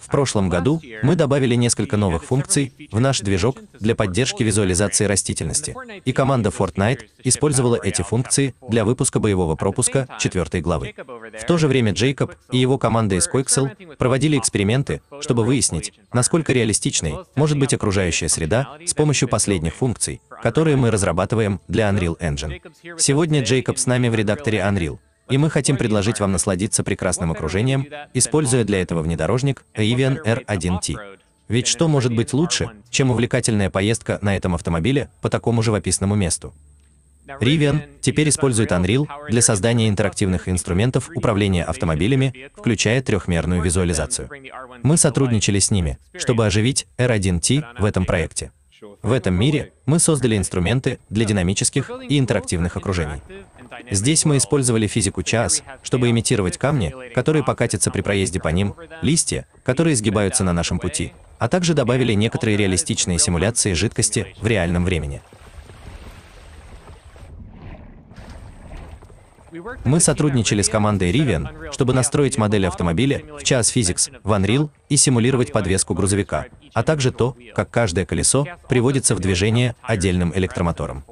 В прошлом году мы добавили несколько новых функций в наш движок для поддержки визуализации растительности, и команда Fortnite использовала эти функции для выпуска боевого пропуска четвертой главы. В то же время Джейкоб и его команда из Quixel проводили эксперименты, чтобы выяснить, насколько реалистичной может быть окружающая среда с помощью последних функций, которые мы разрабатываем для Unreal Engine. Сегодня Джейкоб с нами в редакторе Unreal, и мы хотим предложить вам насладиться прекрасным окружением, используя для этого внедорожник Rivian R1T. Ведь что может быть лучше, чем увлекательная поездка на этом автомобиле по такому живописному месту? Rivian теперь использует Unreal для создания интерактивных инструментов управления автомобилями, включая трехмерную визуализацию. Мы сотрудничали с ними, чтобы оживить R1T в этом проекте. В этом мире мы создали инструменты для динамических и интерактивных окружений. Здесь мы использовали физику час, чтобы имитировать камни, которые покатятся при проезде по ним, листья, которые сгибаются на нашем пути, а также добавили некоторые реалистичные симуляции жидкости в реальном времени. Мы сотрудничали с командой Rivian, чтобы настроить модель автомобиля в час Physics, в Unreal и симулировать подвеску грузовика, а также то, как каждое колесо приводится в движение отдельным электромотором.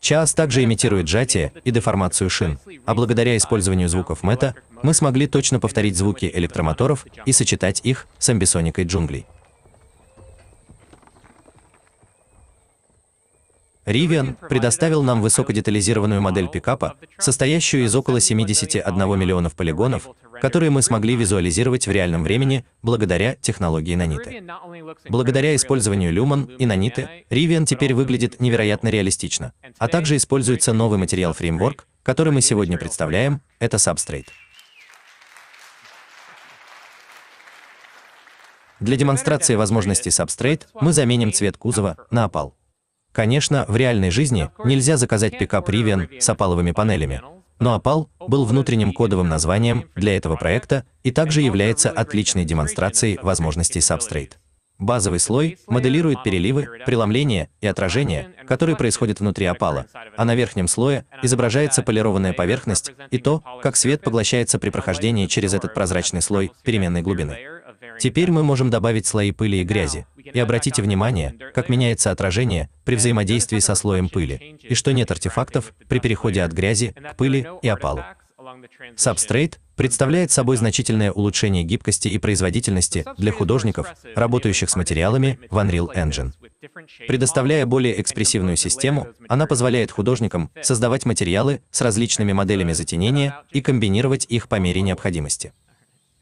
Час также имитирует сжатие и деформацию шин, а благодаря использованию звуков Мета мы смогли точно повторить звуки электромоторов и сочетать их с амбисоникой джунглей. Rivian предоставил нам высокодетализированную модель пикапа, состоящую из около 71 миллионов полигонов, которые мы смогли визуализировать в реальном времени благодаря технологии наниты. Благодаря использованию Lumen и наниты, Rivian теперь выглядит невероятно реалистично, а также используется новый материал фреймворк, который мы сегодня представляем, это Substrate. Для демонстрации возможностей Substrate мы заменим цвет кузова на опал. Конечно, в реальной жизни нельзя заказать пикап Rivian с опаловыми панелями, но опал был внутренним кодовым названием для этого проекта и также является отличной демонстрацией возможностей Substrate. Базовый слой моделирует переливы, преломления и отражения, которые происходят внутри опала, а на верхнем слое изображается полированная поверхность и то, как свет поглощается при прохождении через этот прозрачный слой переменной глубины. Теперь мы можем добавить слои пыли и грязи. И обратите внимание, как меняется отражение при взаимодействии со слоем пыли, и что нет артефактов при переходе от грязи к пыли и опалу. Substrate представляет собой значительное улучшение гибкости и производительности для художников, работающих с материалами в Unreal Engine. Предоставляя более экспрессивную систему, она позволяет художникам создавать материалы с различными моделями затенения и комбинировать их по мере необходимости.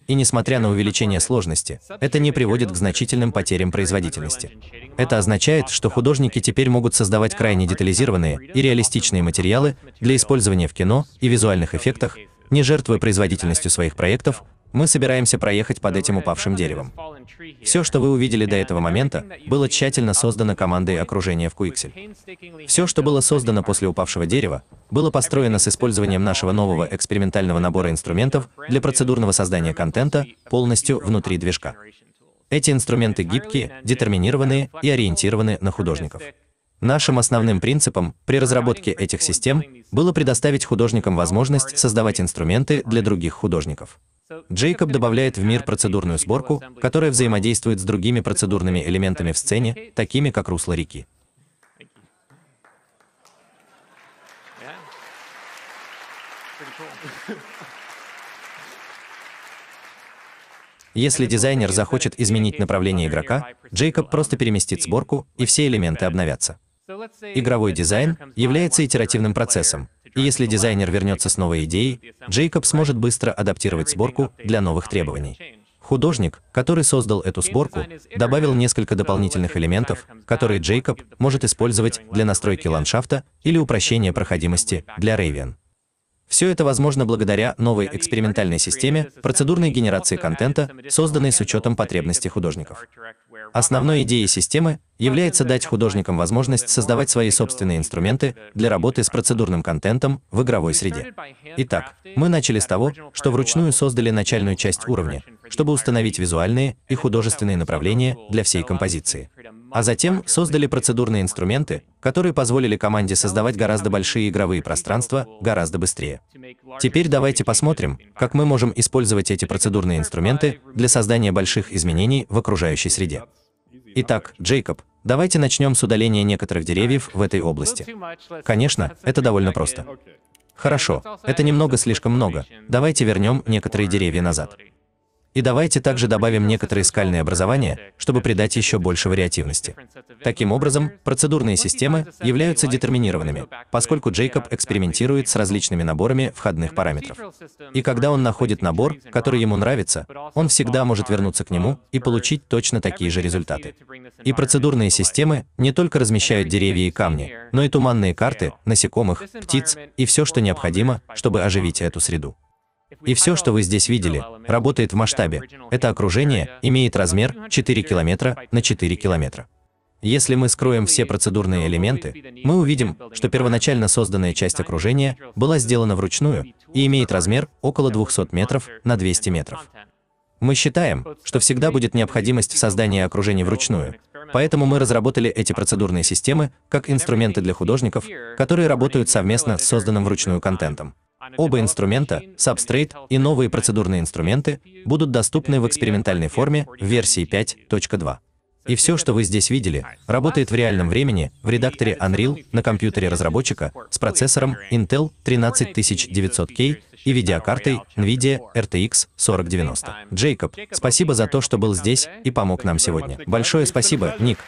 И несмотря на увеличение сложности, это не приводит к значительным потерям производительности. Это означает, что художники теперь могут создавать крайне детализированные и реалистичные материалы для использования в кино и визуальных эффектах, не жертвуя производительностью своих проектов, мы собираемся проехать под этим упавшим деревом. Все, что вы увидели до этого момента, было тщательно создано командой окружения в Quixel. Все, что было создано после упавшего дерева, было построено с использованием нашего нового экспериментального набора инструментов для процедурного создания контента полностью внутри движка. Эти инструменты гибкие, детерминированные и ориентированы на художников. Нашим основным принципом при разработке этих систем было предоставить художникам возможность создавать инструменты для других художников. Джейкоб добавляет в мир процедурную сборку, которая взаимодействует с другими процедурными элементами в сцене, такими как русло реки. Если дизайнер захочет изменить направление игрока, Джейкоб просто переместит сборку, и все элементы обновятся. Игровой дизайн является итеративным процессом, и если дизайнер вернется с новой идеей, Джейкоб сможет быстро адаптировать сборку для новых требований. Художник, который создал эту сборку, добавил несколько дополнительных элементов, которые Джейкоб может использовать для настройки ландшафта или упрощения проходимости для Raven. Все это возможно благодаря новой экспериментальной системе процедурной генерации контента, созданной с учетом потребностей художников. Основной идеей системы является дать художникам возможность создавать свои собственные инструменты для работы с процедурным контентом в игровой среде. Итак, мы начали с того, что вручную создали начальную часть уровня, чтобы установить визуальные и художественные направления для всей композиции а затем создали процедурные инструменты, которые позволили команде создавать гораздо большие игровые пространства гораздо быстрее. Теперь давайте посмотрим, как мы можем использовать эти процедурные инструменты для создания больших изменений в окружающей среде. Итак, Джейкоб, давайте начнем с удаления некоторых деревьев в этой области. Конечно, это довольно просто. Хорошо, это немного слишком много, давайте вернем некоторые деревья назад. И давайте также добавим некоторые скальные образования, чтобы придать еще больше вариативности. Таким образом, процедурные системы являются детерминированными, поскольку Джейкоб экспериментирует с различными наборами входных параметров. И когда он находит набор, который ему нравится, он всегда может вернуться к нему и получить точно такие же результаты. И процедурные системы не только размещают деревья и камни, но и туманные карты, насекомых, птиц и все, что необходимо, чтобы оживить эту среду. И все, что вы здесь видели, работает в масштабе. Это окружение имеет размер 4 километра на 4 километра. Если мы скроем все процедурные элементы, мы увидим, что первоначально созданная часть окружения была сделана вручную и имеет размер около 200 метров на 200 метров. Мы считаем, что всегда будет необходимость в создании окружений вручную, поэтому мы разработали эти процедурные системы как инструменты для художников, которые работают совместно с созданным вручную контентом. Оба инструмента, Substrate и новые процедурные инструменты, будут доступны в экспериментальной форме в версии 5.2. И все, что вы здесь видели, работает в реальном времени в редакторе Unreal на компьютере разработчика с процессором Intel 13900K и видеокартой NVIDIA RTX 4090. Джейкоб, спасибо за то, что был здесь и помог нам сегодня. Большое спасибо, Ник.